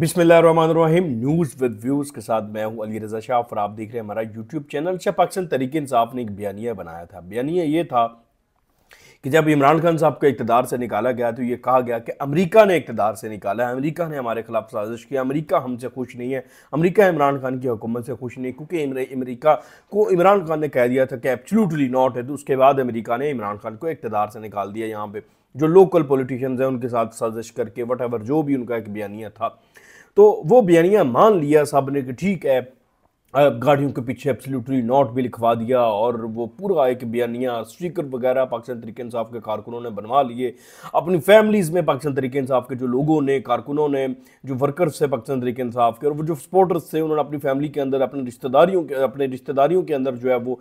बिसमीम news with views के साथ मैं हूं अली रज़ा शाह और आप देख रहे हैं हमारा यूट्यूब चैनल शाह पाकिस्तान तरीके इंसाफ ने एक बयानिया बनाया था बयानिया ये था कि जब इमरान खान साहब को इकतदार से निकाला गया तो ये कहा गया कि अमेरिका ने इकतदार से निकाला है अमेरिका ने हमारे खिलाफ साजिश की अमेरिका हमसे खुश नहीं है अमेरिका इमरान खान की हुकूमत से खुश नहीं क्योंकि अमेरिका को इमरान खान ने कह दिया था कि एब्सोल्युटली नॉट है तो उसके बाद अमेरिका ने इमरान खान को इकतदार से निकाल दिया यहाँ पर जो लोकल पॉलिटिशियंस हैं उनके साथ साजिश करके वट जो भी उनका एक बयानिया था तो वो बयानिया मान लिया सब ने कि ठीक है गाड़ियों के पीछे एब्सोल्युटली नॉट भी लिखवा दिया और वो पूरा एक बयानिया स्पीकर वगैरह पाकिस्तान तरीके इंसाफ के कारकुनों ने बनवा लिए अपनी फैमिलीज़ में पाकिस्तान तरीके इंसाफ के जो लोगों ने कारकुनों ने जो वर्कर्स थे पाकिस्तान तरीके इंसाफ के और वो जो सपोर्टर्स थे उन्होंने अपनी फैमिली के अंदर अपने रिश्तेदारियों के अपने रिश्तेदारियों के अंदर जो है वो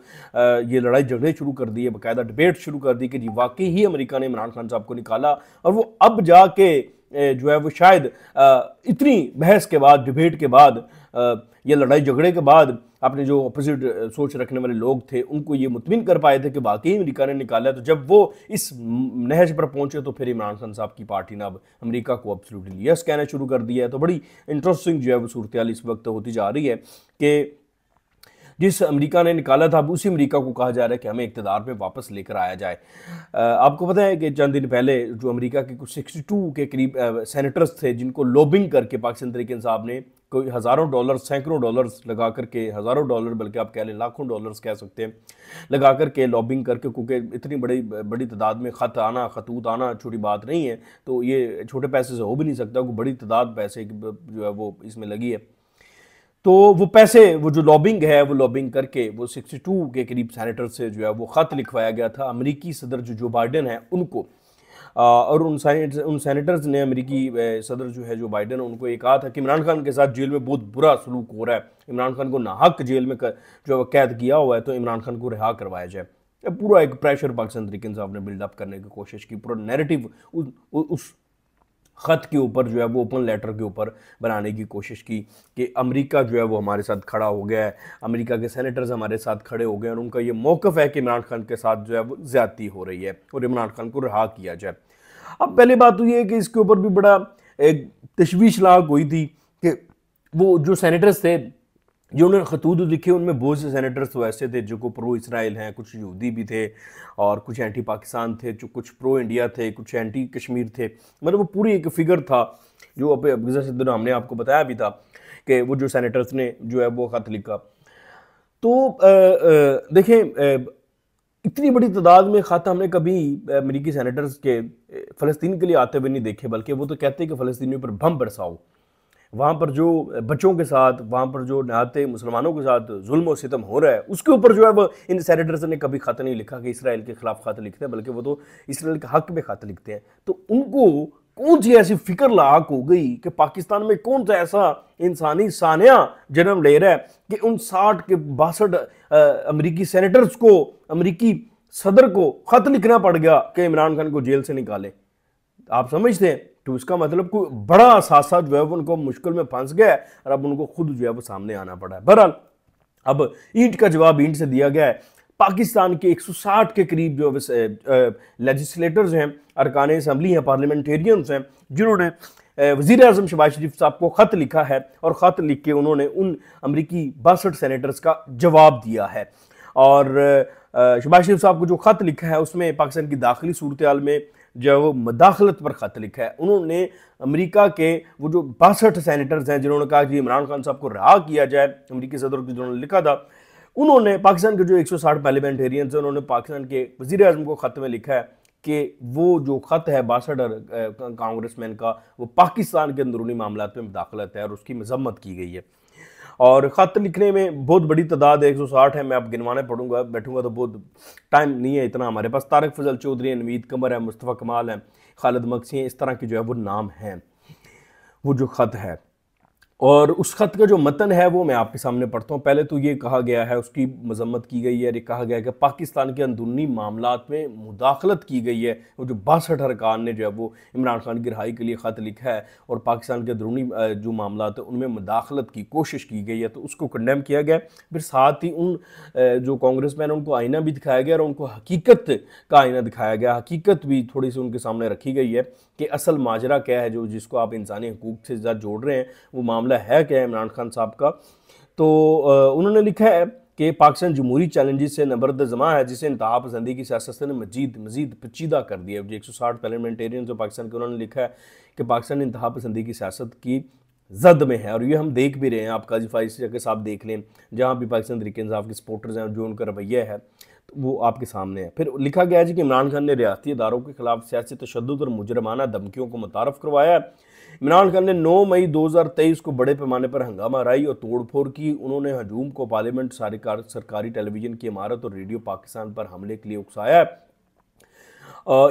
ये लड़ाई झगड़े शुरू कर दिए बाकायदा डिबेट शुरू कर दी कि जी वाकई ही अमरीका ने इमरान खान साहब को निकाला और वो अब जाके जो है वो शायद इतनी बहस के बाद डिबेट के बाद या लड़ाई झगड़े के बाद अपने जो अपोजिट सोच रखने वाले लोग थे उनको ये मुतमिन कर पाए थे कि वाकई अमरीका ने निकाला तो जब वो इस नहज पर पहुंचे तो फिर इमरान खान साहब की पार्टी ने अब अमरीका को अब्सोल्युटली यस कहना शुरू कर दिया है तो बड़ी इंटरेस्टिंग जो है वो सूरत इस वक्त होती जा रही है कि जिस अमेरिका ने निकाला था अब उसी अमेरिका को कहा जा रहा है कि हमें इकतदार में वापस लेकर आया जाए आपको पता है कि चंद दिन पहले जो अमेरिका के कुछ 62 के करीब सेनेटर्स थे जिनको लोबिंग करके पाकिस्तान तरीके साहब ने कोई हज़ारों डॉलर सैकड़ों डॉलर्स लगा करके हज़ारों डॉलर बल्कि आप कह लें लाखों डॉलर्स कह सकते हैं लगा करके लॉबिंग करके क्योंकि इतनी बड़ी बड़ी तादाद में ख़त आना खतूत आना छोटी बात नहीं है तो ये छोटे पैसे से हो भी नहीं सकता क्योंकि बड़ी तादाद पैसे जो है वो इसमें लगी है तो वो पैसे वो जो लॉबिंग है वो लॉबिंग करके वो 62 के करीब सैनेटर से जो है वो ख़त लिखवाया गया था अमरीकी सदर जो जो बाइडन है उनको और उन उन सैनिटर्स ने अमरीकी सदर जो है जो बाइडन उनको ये कहा था कि इमरान खान के साथ जेल में बहुत बुरा सलूक हो रहा है इमरान खान को नाहक जेल में कर, जो कैद किया हुआ है तो इमरान खान को रिहा करवाया जाए पूरा एक प्रेशर पाकिस्तान तरीके से ने बिल्डअप करने की कोशिश की पूरा नैरेटिव उस ख़त के ऊपर जो है वो ओपन लेटर के ऊपर बनाने की कोशिश की कि अमेरिका जो है वो हमारे साथ खड़ा हो गया है अमेरिका के सेनेटर्स हमारे साथ खड़े हो गए और उनका ये मौक़ है कि इमरान खान के साथ जो है वो ज़्यादती हो रही है और इमरान खान को रहा किया जाए अब पहले बात तो ये है कि इसके ऊपर भी बड़ा एक तशवीशनाक हुई थी कि वो जो सैनिटर्स थे जो उन्होंने खतूत लिखे उनमें बहुत से सैनिटर्स तो ऐसे थे जो को प्रो इसराइल हैं कुछ यहूदी भी थे और कुछ एंटी पाकिस्तान थे जो कुछ प्रो इंडिया थे कुछ एंटी कश्मीर थे मतलब वो पूरी एक फ़िगर था जो अब गुजर सिद्धन हमने आपको बताया भी था कि वो जो सैनिटर्स ने जो है वो ख़त लिखा तो देखें इतनी बड़ी तादाद में ख़त हमने कभी अमरीकी सैनिटर्स के फ़लस्तीन के लिए आते हुए नहीं देखे बल्कि वो तो कहते हैं कि फ़लस्तियों पर बम बरसाओ वहाँ पर जो बच्चों के साथ वहाँ पर जो नहाते मुसलमानों के साथ जुल्म और सितम हो रहा है उसके ऊपर जो है वो इन सैनिटर्स ने कभी ख़त नहीं लिखा कि इसराइल के खिलाफ ख़त लिखते हैं बल्कि वो तो इसराइल के हक में ख़त लिखते हैं तो उनको कौन सी ऐसी फिक्र लाक हो गई कि पाकिस्तान में कौन सा ऐसा इंसानी सानिया जन्म ले रहा है कि उन साठ के बासठ अमरीकी सैनिटर्स को अमरीकी सदर को ख़त लिखना पड़ गया कि इमरान खान को जेल से निकाले आप समझते हैं तो इसका मतलब कोई बड़ा असासा जो है वो उनको मुश्किल में फंस गया है और अब उनको खुद जो है वो सामने आना पड़ा है बहरहाल अब ईंट का जवाब ईंट से दिया गया है पाकिस्तान के 160 के करीब जो लेजिस्लेटर्स हैं अरकान इसम्बली हैं पार्लियामेंटेरियंस हैं जिन्होंने वज़ी अजम शबाज शरीफ साहब को ख़त लिखा है और ख़त लिख के उन्होंने उन अमरीकी बासठ सेनेटर्स का जवाब दिया है और शबाज शरीफ साहब को जो ख़त लिखा है उसमें पाकिस्तान की दाखिली सूरत में जो है वो मदाखलत पर ख़त लिखा है उन्होंने अमेरिका के वो जो बासठ सैनिटर्स हैं जिन्होंने कहा कि इमरान खान साहब को रहा किया जाए अमरीकी सदर को जिन्होंने लिखा था उन्होंने पाकिस्तान के जो 160 पार्लियामेंटेरियन हैं उन्होंने पाकिस्तान के वजीर अजम को ख़त में लिखा है कि वो जो ख़त है बासठ कांग्रेस मैन का वो पाकिस्तान के अंदरूनी मामला में मुदाखलत है और उसकी मजम्मत की गई है और ख़त लिखने में बहुत बड़ी तादाद एक सौ साठ है मैं आप गिनवाने पढ़ूंगा बैठूंगा तो बहुत टाइम नहीं है इतना हमारे पास तारक फजल चौधरी है नवीद कमर है मुस्तफ़ा कमाल है खालिद मक्सी हैं इस तरह के जो है वो नाम हैं वो जो ख़त है और उस ख़त का जो मतन है वो मैं आपके सामने पढ़ता हूँ पहले तो ये कहा गया है उसकी मजम्मत की गई है ये कहा गया है कि पाकिस्तान के अंदरूनी मामला में मुदाखलत की गई है और जो बासठ अरकान ने जो है वो इमरान खान की रिहाई के लिए ख़त लिखा है और पाकिस्तान के अंदरूनी जो मामला है उनमें मुदाखलत की कोशिश की गई है तो उसको कंडेम किया गया फिर साथ ही उन जो कांग्रेस मैन उनको आईना भी दिखाया गया और उनको हकीकत का आईना दिखाया गया हकीकत भी थोड़ी सी उनके सामने रखी गई है कि असल माजरा क्या है जो जिसको आप इंसानी हकूक से ज़्यादा जोड़ रहे हैं वो मामला मामला है क्या इमरान खान साहब का तो उन्होंने लिखा है कि पाकिस्तान जमहूरी चैलेंजेस से नबरद जमा है जिसे इंतहा पसंदी की सियासत ने मजीद मजीद पचीदा कर दिया जो एक सौ साठ पार्लियामेंटेरियन जो पाकिस्तान के उन्होंने लिखा है कि पाकिस्तान इंतहा पसंदी की सियासत की जद में है और ये हम देख भी रहे हैं आप काजी फाइज जगह साहब देख लें जहाँ भी पाकिस्तान तरीके इंसाफ के सपोर्टर्स हैं जो उनका रवैया है तो वो आपके सामने है फिर लिखा गया है जी कि इमरान खान ने रियाती इदारों के खिलाफ सियासी तशद और मुजरमाना धमकियों को मुतारफ़ करवाया है इमरान खान ने 9 मई 2023 को बड़े पैमाने पर हंगामा राई और तोड़फोड़ की उन्होंने हजूम को पार्लियामेंट सरकारी टेलीविजन की इमारत और रेडियो पाकिस्तान पर हमले के लिए उकसाया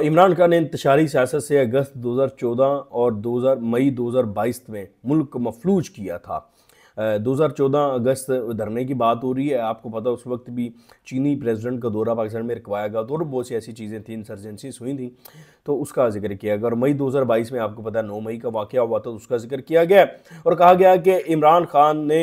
इमरान खान ने इंतशारी सियासत से अगस्त 2014 और 2000 मई 2022 में मुल्क को मफलूज किया था 2014 अगस्त धरने की बात हो रही है आपको पता उस वक्त भी चीनी प्रेसिडेंट का दौरा पाकिस्तान में रखवाया गया तो और बहुत सी ऐसी चीज़ें थी इंसर्जेंसीज हुई थी तो उसका जिक्र किया गया और मई 2022 में आपको पता नौ मई का वाक़ हुआ था तो उसका जिक्र किया गया और कहा गया कि इमरान खान ने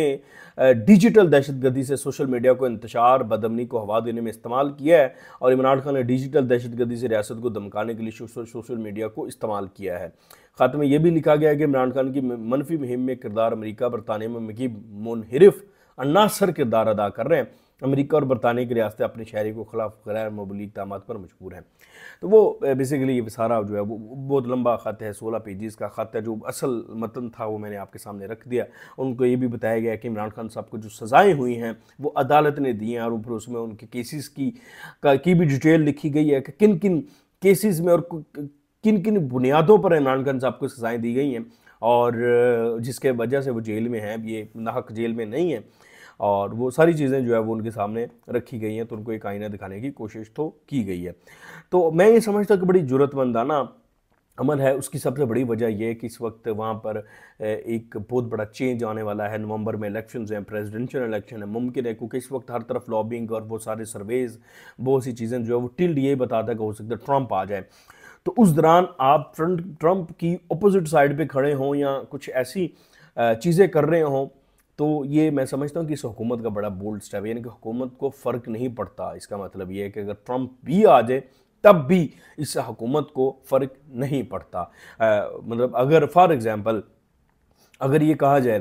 डिजिटल दहशतगर्दी से सोशल मीडिया को इंतशार बदमनी को हवा देने में इस्तेमाल किया है और इमरान खान ने डिजिटल दहशतगर्दी से रियासत को धमकाने के लिए सोशल मीडिया को इस्तेमाल किया है ख़त में यह भी लिखा गया है कि इमरान खान की मनफी मुहिम में किरदार अमरीका बरतानिया में मुनहरफ अनासर किरदार अदा कर रहे हैं अमेरिका और बरतानिया की रियासतें अपने शहरी को खिलाफ गैर मबली इकदाम पर मजबूर हैं तो वो बेसिकली ये सारा जो है वो बहुत लंबा ख़त है सोलह पेजेस का ख़त है जो असल मतन था वो मैंने आपके सामने रख दिया उनको ये भी बताया गया कि इमरान खान साहब को जो सज़ाएँ हुई हैं वो अदालत ने दी हैं और ऊपर उसमें उनके केसेस की का की भी डिटेल लिखी गई है कि किन किन केसेस में और किन किन बुनियादों पर इमरान खान साहब को सज़ाएँ दी गई हैं और जिसके वजह से वो जेल में हैं ये नाहक जेल में नहीं है और वो सारी चीज़ें जो है वो उनके सामने रखी गई हैं तो उनको एक आईना दिखाने की कोशिश तो की गई है तो मैं ये समझता कि बड़ी जरूरतमंदाना अमल है उसकी सबसे बड़ी वजह यह है कि इस वक्त वहाँ पर एक बहुत बड़ा चेंज आने वाला है नवंबर में इलेक्शन हैं प्रेसिडेंशियल इलेक्शन है मुमकिन है क्योंकि इस वक्त हर तरफ लॉबिंग और बहुत सारे सर्वेज बहुत सी चीज़ें जो है वो टिल्ड ये बताता कि हो सकता है ट्रंप आ जाए तो उस दौरान आप फ्रंट ट्रंप की अपोजिट साइड पर खड़े हों या कुछ ऐसी चीज़ें कर रहे हों तो ये मैं समझता हूँ कि इस हुकूमत का बड़ा बोल्ड स्टेप यानी कि हुकूमत को फ़र्क नहीं पड़ता इसका मतलब ये है कि अगर ट्रंप भी आ जाए तब भी इस हुकूमत को फ़र्क नहीं पड़ता आ, मतलब अगर फॉर एग्ज़ाम्पल अगर ये कहा जाए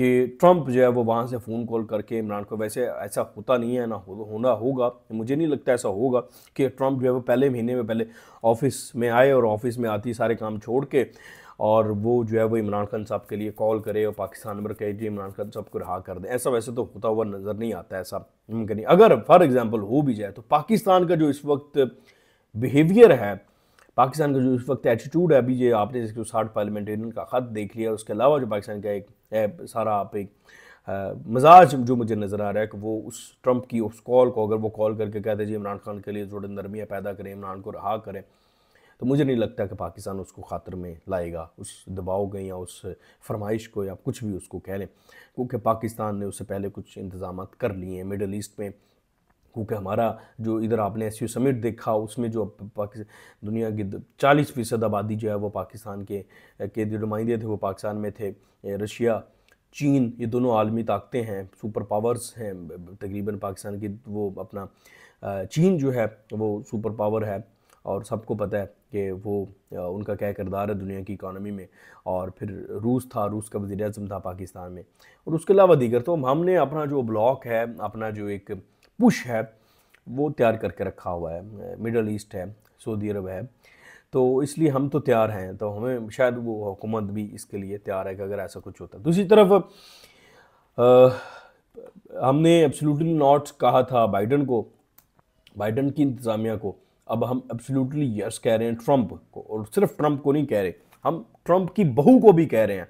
कि ट्रंप जो है वो वहाँ से फ़ोन कॉल करके इमरान को वैसे ऐसा होता नहीं है ना हो, होना होगा मुझे नहीं लगता ऐसा होगा कि ट्रंप जो है वो पहले महीने में पहले ऑफिस में आए और ऑफिस में आती सारे काम छोड़ के और वो जो है वो इमरान खान साहब के लिए कॉल करे और पाकिस्तान नंबर कहे जी इमरान खान साहब को रहा कर दें ऐसा वैसे तो होता हुआ नज़र नहीं आता ऐसा मुमकिन नहीं अगर फॉर एग्ज़ाम्पल हो भी जाए तो पाकिस्तान का जो इस वक्त बिहेवियर है पाकिस्तान का जो इस वक्त एटीट्यूड है अभी ये आपने जिसको साठ पार्लियामेंटेरियन का ख़त देख लिया उसके अलावा जो पाकिस्तान का एक सारा आप एक मजाज जो मुझे नज़र आ रहा है कि वो उस ट्रंप की उस कॉल को अगर वो कॉल करके कहते हैं जी इमरान खान के लिए जोड़न नरमियाँ पैदा करें इमरान को रहा करें तो मुझे नहीं लगता कि पाकिस्तान उसको खातर में लाएगा उस दबाव को या उस फरमाइश को या कुछ भी उसको कह लें क्योंकि पाकिस्तान ने उससे पहले कुछ इंतजाम कर लिए हैं मिडल ईस्ट में क्योंकि हमारा जो इधर आपने एस यू समिट देखा उसमें जो पाकिस्तान दुनिया की चालीस फ़ीसद आबादी जो है वो पाकिस्तान के के जो नुमाइंदे थे वो पाकिस्तान में थे रशिया चीन ये दोनों आलमी ताकतें हैं सुपर पावर्स हैं तकरीबन पाकिस्तान की वो अपना चीन जो है वो सुपर पावर है और सबको पता है कि वो उनका क्या किरदार है दुनिया की इकानमी में और फिर रूस था रूस का वजी अजम था पाकिस्तान में और उसके अलावा दीगर तो हमने अपना जो ब्लॉक है अपना जो एक पुश है वो तैयार करके रखा हुआ है मिडल ईस्ट है सऊदी अरब है तो इसलिए हम तो तैयार हैं तो हमें शायद वो हुकूमत भी इसके लिए तैयार है कि अगर ऐसा कुछ होता है दूसरी तरफ आ, हमने एब्सोल्युटली नॉट कहा था बाइडन को बाइडन की इंतज़ामिया को अब हम एब्सोल्युटली यस कह रहे हैं ट्रंप को और सिर्फ ट्रंप को नहीं कह रहे हम ट्रंप की बहू को भी कह रहे हैं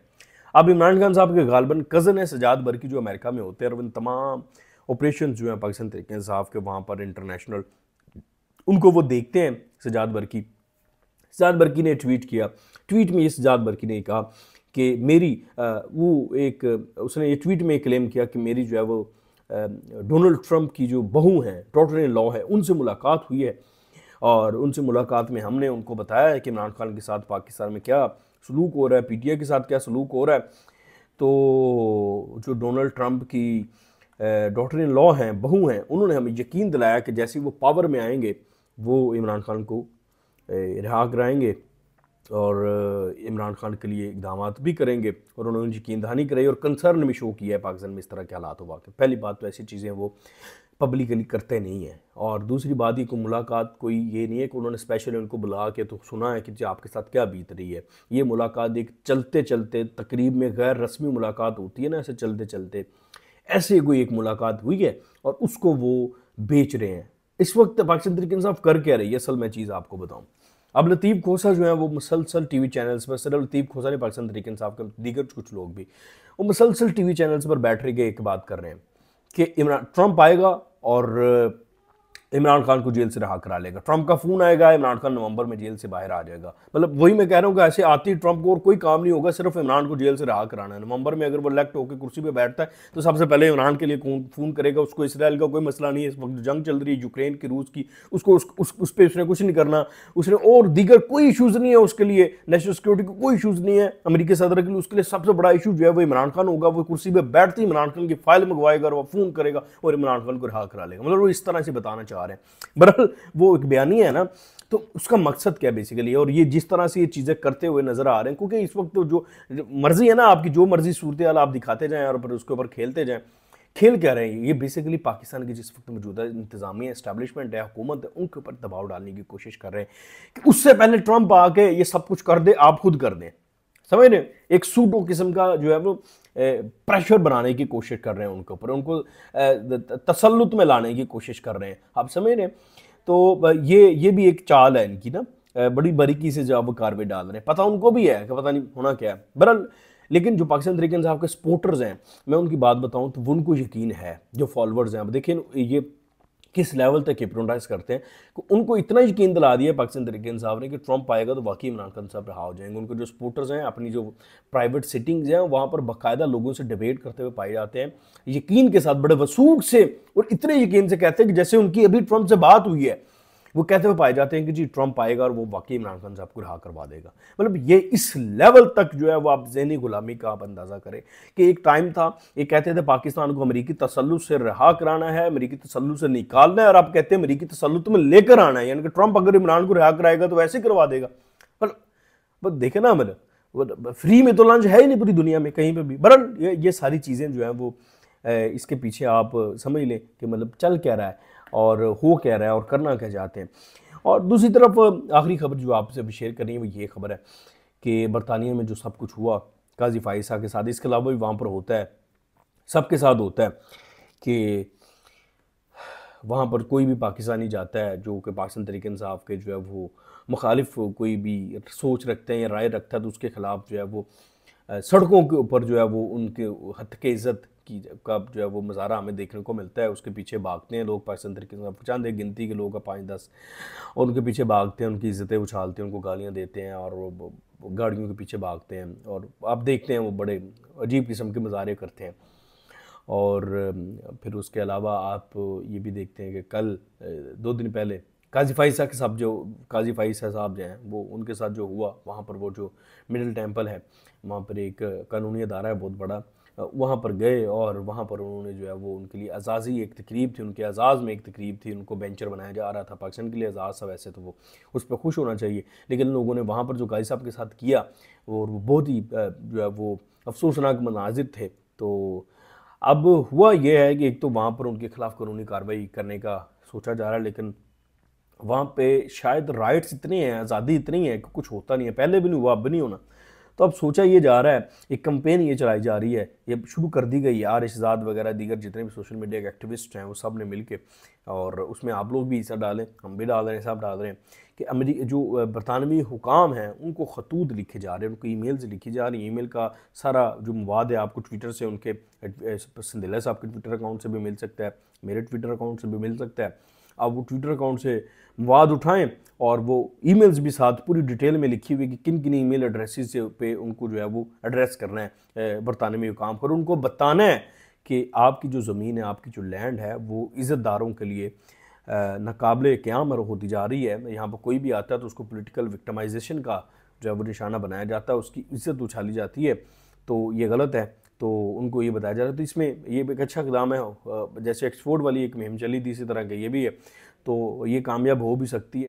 अब इमरान खान साहब के गालबन कज़न है सजाद बरकी जो अमेरिका में होते हैं और उन तमाम ऑपरेशन जो हैं पाकिस्तान तरीके साफ के वहाँ पर इंटरनेशनल उनको वो देखते हैं सजाद बरकी सजाद बरकी ने ट्वीट किया ट्वीट में ये सजाद बरकी ने कहा कि मेरी वो एक उसने ये ट्वीट में क्लेम किया कि मेरी जो है वो डोनाल्ड ट्रंप की जो बहू हैं टोटल लॉ है उनसे मुलाकात हुई है और उनसे मुलाकात में हमने उनको बताया है कि इमरान खान के साथ पाकिस्तान में क्या सलूक हो रहा है पी के साथ क्या सलूक हो रहा है तो जो डोनाल्ड ट्रंप की डॉटर इन लॉ हैं बहू हैं उन्होंने हमें यकीन दिलाया कि जैसे वो पावर में आएंगे वो इमरान खान को रिहा कराएंगे और इमरान खान के लिए इकदाम भी करेंगे और उन्होंने यकीन दहानी कराई और कंसर्न भी शो किया है पाकिस्तान में इस तरह के हालात हो वाकई पहली बात तो ऐसी चीज़ें वो पब्लिकली करते नहीं हैं और दूसरी बात ये कोई मुलाकात कोई ये नहीं है कि उन्होंने स्पेशली उनको बुला के तो सुना है कि जी आपके साथ क्या बीत रही है ये मुलाकात एक चलते चलते तकरीब में गैर रस्मी मुलाकात होती है ना ऐसे चलते चलते ऐसे कोई एक मुलाकात हुई है और उसको वो बेच रहे हैं इस वक्त पाकिस्तान तरीके इंसाफ कर क्या रही है असल मैं चीज़ आपको बताऊँ अब लतीफ़ खोसा जो है वो मुसलसल टी वी चैनल्स पर सर लतीफ़ खोसा नहीं पाकिस्तान तरीके इंसाफ के दीगर कुछ लोग भी वो मुसलसल टी वी चैनल्स पर बैठ रहे के एक बात कर रहे हैं कि इमरान ट्रंप आएगा और इमरान खान को जेल से रहा करा लेगा ट्रंप का फ़ोन आएगा इमरान खान नवंबर में जेल से बाहर आ जाएगा मतलब वही मैं कह रहा हूँ कि ऐसे आती ट्रंप को और कोई काम नहीं होगा सिर्फ इमरान को जेल से रहा कराना है नवंबर में अगर वो इलेक्ट होकर कुर्सी पर बैठता है तो सबसे पहले इमरान के लिए फ़ोन करेगा उसको इसराइल का कोई मसला नहीं है इस वक्त जंग चल रही है यूक्रेन की रूस की उसको उस, उस, उस पर उसने कुछ नहीं करना उसने और दीगर कोई इशूज़ नहीं है उसके लिए नेशनल सिक्योरिटी को कोई इशूज़ नहीं है अमरीकी सदर के लिए उसके लिए सबसे बड़ा इशू जो है वो इमरान खान होगा वो कुर्सी पर बैठते ही इमरान खान की फाइल मंगवाएगा और वो फ़ोन करेगा और इमरान खान को रहा करा लेगा मतलब वो इस तरह से बताना चाहता जा रहे हैं बहरहाल वो एक बयानी है ना तो उसका मकसद क्या बेसिकली है और ये जिस तरह से ये चीज़ें करते हुए नज़र आ रहे हैं क्योंकि इस वक्त तो जो मर्ज़ी है ना आपकी जो मर्ज़ी सूरत हाल आप दिखाते जाएँ और फिर उसके ऊपर खेलते जाएँ खेल क्या रहे हैं ये बेसिकली पाकिस्तान की जिस वक्त मौजूदा इंतजामिया इस्टेबलिशमेंट है हुकूमत है उनके ऊपर दबाव डालने की कोशिश कर रहे हैं कि उससे पहले ट्रंप आके ये सब कुछ कर दे आप खुद कर दें समझ रहे हैं एक सूटो किस्म का जो है वो प्रेशर बनाने की कोशिश कर रहे हैं उनके ऊपर उनको तसलुत में लाने की कोशिश कर रहे हैं आप समझ रहे हैं तो ये ये भी एक चाल है इनकी ना बड़ी बारीकी से जो आप डाल रहे हैं पता उनको भी है कि पता नहीं होना क्या है बहरल लेकिन जो पाकिस्तान तरीके साहब के सपोर्टर्स हैं मैं उनकी बात बताऊं तो उनको यकीन है जो फॉलोअर्स हैं अब देखिए ये किस लेवल तक हिप्रोटाइज करते हैं उनको इतना यकीन दिला दिया पाकिस्तान तरीके इंसाफ ने कि ट्रंप आएगा तो वाकई इमरान खान साहब रहा हो जाएंगे उनके जो सपोर्टर्स हैं अपनी जो प्राइवेट सिटिंग्स हैं वहाँ पर बाकायदा लोगों से डिबेट करते हुए पाए जाते हैं यकीन के साथ बड़े वसूख से और इतने यकीन से कहते हैं कि जैसे उनकी अभी ट्रंप से बात हुई है वो कहते हुए पाए जाते हैं कि जी ट्रंप आएगा और वो वाकई इमरान खान साहब को रहा करवा देगा मतलब ये इस लेवल तक जो है वो आप जहनी गुलामी का आप अंदाज़ा करें कि एक टाइम था ये कहते थे पाकिस्तान को अमरीकी तसलु से रहा कराना है अमरीकी तसल्लु से निकालना है और आप कहते हैं अमरीकी तसलुत में लेकर आना है यानी कि ट्रंप अगर इमरान को रहा कराएगा तो वैसे करवा देगा पर देखे ना मतलब फ्री मतलब, मतलब में तो लंच है ही नहीं पूरी दुनिया में कहीं पर भी बर ये, ये सारी चीज़ें जो हैं वो इसके पीछे आप समझ लें कि मतलब चल क्या रहा है और हो क्या रहा है और करना क्या चाहते हैं और दूसरी तरफ आखिरी खबर जो आपसे अभी शेयर करनी है वो ये खबर है कि बरतानिया में जो सब कुछ हुआ काजी फाइसा के साथ इसके अलावा भी वहाँ पर होता है सबके साथ होता है कि वहाँ पर कोई भी पाकिस्तानी जाता है जो कि पाकिस्तान तरीके इंसाफ के जो है वो मुखालिफ कोई भी सोच रखते हैं या राय रखता है तो उसके ख़िलाफ़ जो है वो सड़कों के ऊपर जो है वो उनके हथ के इज़्ज़त की का जो है वो मज़ारा हमें देखने को मिलता है उसके पीछे भागते हैं लोग पाकिस्तान तरीके से चंद एक गिनती के लोग पाँच दस और उनके पीछे भागते हैं उनकी इज़्ज़तें उछालते हैं उनको गालियाँ देते हैं और वो गाड़ियों के पीछे भागते हैं और आप देखते हैं वो बड़े अजीब किस्म के मज़ारे करते हैं और फिर उसके अलावा आप ये भी देखते हैं कि कल दो दिन पहले काजी फ़ाइसा के साहब जो काजी फ़ाइसा साहब जो हैं वो उनके साथ जो हुआ वहाँ पर वो जो मिडिल टेम्पल है वहाँ पर एक कानूनी अदारा है बहुत बड़ा वहाँ पर गए और वहाँ पर उन्होंने जो है वो उनके लिए एजाज़ी एक तकरीब थी उनके एजाज़ में एक तकरीब थी उनको बेंचर बनाया जा रहा था पाकिस्तान के लिए एजाज़ था वैसे तो वो उस पर खुश होना चाहिए लेकिन लोगों ने वहाँ पर जो गाजी साहब के साथ किया और वो बहुत ही जो है वो अफसोसनाक मनाजिर थे तो अब हुआ यह है कि एक तो वहाँ पर उनके ख़िलाफ़ कानूनी कार्रवाई करने का सोचा जा रहा है लेकिन वहाँ पे शायद राइट्स इतने हैं आज़ादी इतनी है कि कुछ होता नहीं है पहले भी नहीं हुआ अब भी नहीं होना तो अब सोचा ये जा रहा है एक कंपेन ये चलाई जा रही है ये शुरू कर दी गई है आर शहजाद वगैरह दीगर जितने भी सोशल मीडिया के एक्टिविस्ट हैं वो सब ने मिल के और उसमें आप लोग भी हिस्सा डालें हम भी डाल रहे हैं सब डाल रहे हैं कि अमरी जो बरतानवी हुकाम हैं उनको खतूत लिखे जा रहे हैं उनको ई मेल्स लिखी जा रही है ई मेल का सारा जो मवाद है आपको ट्विटर से उनके सिंधिला साहब के ट्विटर अकाउंट से भी मिल सकता है मेरे ट्विटर अकाउंट से भी मिल सकता है आप वो ट्विटर अकाउंट से मवाद उठाएं और वो ईमेल्स भी साथ पूरी डिटेल में लिखी हुई कि किन किन ईमेल एड्रेसेस पे उनको जो है वो एड्रेस करना है बरताने में काम पर उनको बताना है कि आपकी जो ज़मीन है आपकी जो लैंड है वो इज़्ज़तदारों के लिए नाकबले क्याम होती जा रही है यहाँ पर कोई भी आता है तो उसको पोलिटिकल विक्टमाइजेशन का जो है वो निशाना बनाया जाता है उसकी इज़्ज़त उछाली जाती है तो ये गलत है तो उनको ये बताया जा रहा है तो इसमें ये एक अच्छा इकदाम है जैसे एक्सपोर्ट वाली एक मुहिम चली थी इसी तरह की ये भी है तो ये कामयाब हो भी सकती है